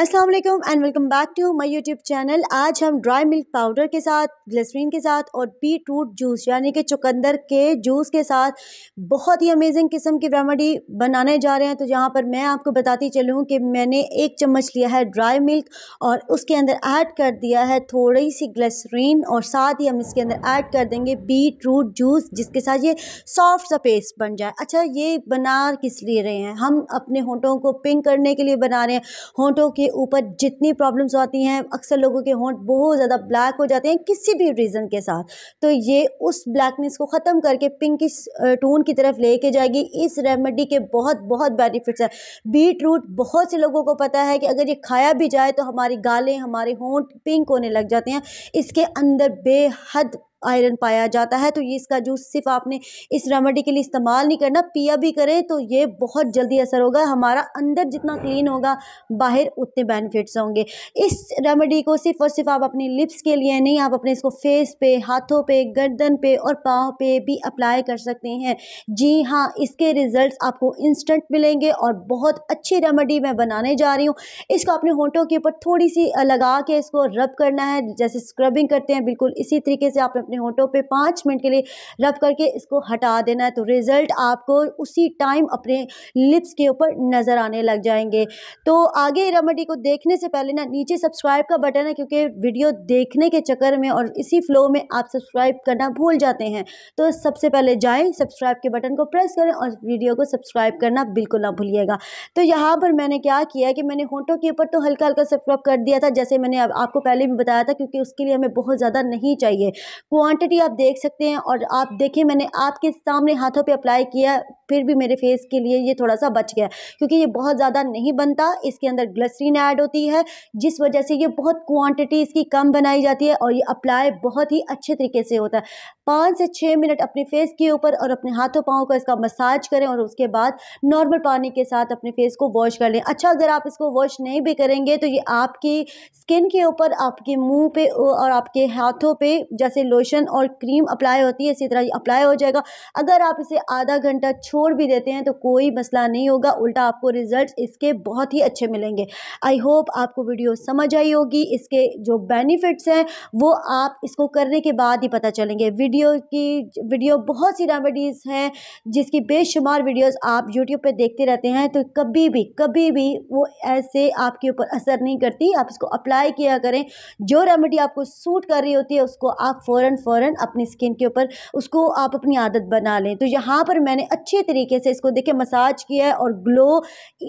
अस्सलाम वालेकुम and welcome back to my YouTube channel आज हम ड्राई मिल्क पाउडर के साथ ग्लिसरीन के साथ और बीट रूट जूस यानी कि चुकंदर के जूस के साथ बहुत ही अमेजिंग किस्म की रेमेडी बनाने जा रहे हैं तो यहाँ पर मैं आपको बताती चलूँ कि मैंने एक चम्मच लिया है ड्राई मिल्क और उसके अंदर ऐड कर दिया है थोड़ी सी ग्लिसरीन और साथ ही हम इसके अंदर ऐड कर देंगे बीट रूट जूस जिसके साथ ये सॉफ्ट सा पेस्ट बन जाए अच्छा ये बना किस लिए रहे हैं हम अपने होंठों को पिंक करने के लिए बना रहे हैं होंठों की के ऊपर जितनी प्रॉब्लम्स आती हैं अक्सर लोगों के होंठ बहुत ज़्यादा ब्लैक हो जाते हैं किसी भी रीज़न के साथ तो ये उस ब्लैकनेस को ख़त्म करके पिंकिश टोन की तरफ लेके जाएगी इस रेमेडी के बहुत बहुत बेनिफिट्स हैं बीट रूट बहुत से लोगों को पता है कि अगर ये खाया भी जाए तो हमारी गालें हमारे होंठ पिंक होने लग जाते हैं इसके अंदर बेहद आयरन पाया जाता है तो ये इसका जूस सिर्फ आपने इस रेमेडी के लिए इस्तेमाल नहीं करना पिया भी करें तो ये बहुत जल्दी असर होगा हमारा अंदर जितना क्लीन होगा बाहर उतने बेनिफिट्स होंगे इस रेमेडी को सिर्फ और सिर्फ आप अपनी लिप्स के लिए नहीं आप अपने इसको फेस पे हाथों पे गर्दन पे और पाँव पे भी अप्लाई कर सकते हैं जी हाँ इसके रिज़ल्ट आपको इंस्टेंट मिलेंगे और बहुत अच्छी रेमेडी मैं बनाने जा रही हूँ इसको अपने होंठों के ऊपर थोड़ी सी लगा के इसको रब करना है जैसे स्क्रबिंग करते हैं बिल्कुल इसी तरीके से आप अपने होठों पे पाँच मिनट के लिए रब करके इसको हटा देना है तो रिज़ल्ट आपको उसी टाइम अपने लिप्स के ऊपर नज़र आने लग जाएंगे तो आगे रेमेडी को देखने से पहले ना नीचे सब्सक्राइब का बटन है क्योंकि वीडियो देखने के चक्कर में और इसी फ्लो में आप सब्सक्राइब करना भूल जाते हैं तो सबसे पहले जाएँ सब्सक्राइब के बटन को प्रेस करें और वीडियो को सब्सक्राइब करना बिल्कुल ना भूलिएगा तो यहाँ पर मैंने क्या किया है कि मैंने होंठों के ऊपर तो हल्का हल्का सब्सक्राइब कर दिया था जैसे मैंने आपको पहले भी बताया था क्योंकि उसके लिए हमें बहुत ज़्यादा नहीं चाहिए वो क्वांटिटी आप देख सकते हैं और आप देखें मैंने आपके सामने हाथों पे अप्लाई किया फिर भी मेरे फेस के लिए ये थोड़ा सा बच गया क्योंकि ये बहुत ज़्यादा नहीं बनता इसके अंदर ग्लसरीन ऐड होती है जिस वजह से ये बहुत क्वांटिटी इसकी कम बनाई जाती है और ये अप्लाई बहुत ही अच्छे तरीके से होता है पाँच से छः मिनट अपने फेस के ऊपर और अपने हाथों पाँव का इसका मसाज करें और उसके बाद नॉर्मल पानी के साथ अपने फेस को वॉश कर लें अच्छा अगर आप इसको वॉश नहीं भी करेंगे तो ये आपकी स्किन के ऊपर आपके मुँह पे और आपके हाथों पर जैसे लोशन लोशन और क्रीम अप्लाई होती है इसी तरह अप्लाई हो जाएगा अगर आप इसे आधा घंटा छोड़ भी देते हैं तो कोई मसला नहीं होगा उल्टा आपको रिजल्ट इसके बहुत ही अच्छे मिलेंगे आई होप आपको वीडियो समझ आई होगी इसके जो बेनिफिट्स हैं वो आप इसको करने के बाद ही पता चलेंगे वीडियो की वीडियो बहुत सी रेमेडीज़ हैं जिसकी बेशुमार वीडियोस आप यूट्यूब पे देखते रहते हैं तो कभी भी कभी भी वो ऐसे आपके ऊपर असर नहीं करती आप इसको अप्लाई किया करें जो रेमेडी आपको सूट कर रही होती है उसको आप फ़ौर फौरन अपनी स्किन के ऊपर उसको आप अपनी आदत बना लें तो यहाँ पर मैंने अच्छे तरीके से इसको देखे मसाज किया है और ग्लो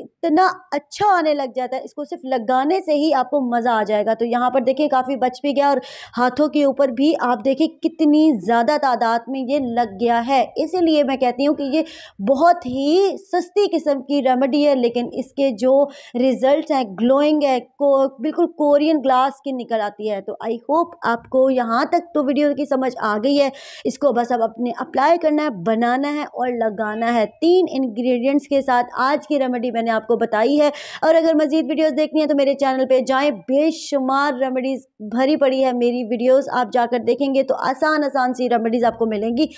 इतना अच्छा आने लग जाता है इसको सिर्फ लगाने से ही आपको मज़ा आ जाएगा तो यहाँ पर देखिए काफ़ी बच भी गया और हाथों के ऊपर भी आप देखिए कितनी ज़्यादा तादाद में ये लग गया है इसीलिए मैं कहती हूँ कि ये बहुत ही सस्ती किस्म की रेमेडी है लेकिन इसके जो रिज़ल्ट हैं ग्लोइंग है को बिल्कुल कोरियन ग्लास की निकल आती है तो आई होप आपको यहाँ तक तो वीडियो प्रिंसिपल की समझ आ गई है इसको बस अब अपने अप्लाई करना है बनाना है और लगाना है तीन इन्ग्रीडियंट्स के साथ आज की रेमेडी मैंने आपको बताई है और अगर मज़ीद वीडियोज़ देखनी है तो मेरे चैनल पर जाएँ बेशुमार रेमेडीज़ भरी पड़ी है मेरी वीडियोज़ आप जाकर देखेंगे तो आसान आसान सी रेमेडीज़ आपको मिलेंगी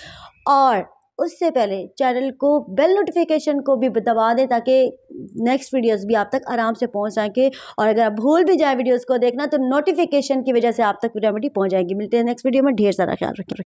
और उससे पहले चैनल को बेल नोटिफिकेशन को भी दबा दें ताकि नेक्स्ट वीडियोस भी आप तक आराम से पहुंच सकें और अगर आप भूल भी जाए वीडियोस को देखना तो नोटिफिकेशन की वजह से आप तक रेमेडी पहुंच जाएगी मिलते हैं नेक्स्ट वीडियो में ढेर सारा ख्याल रखें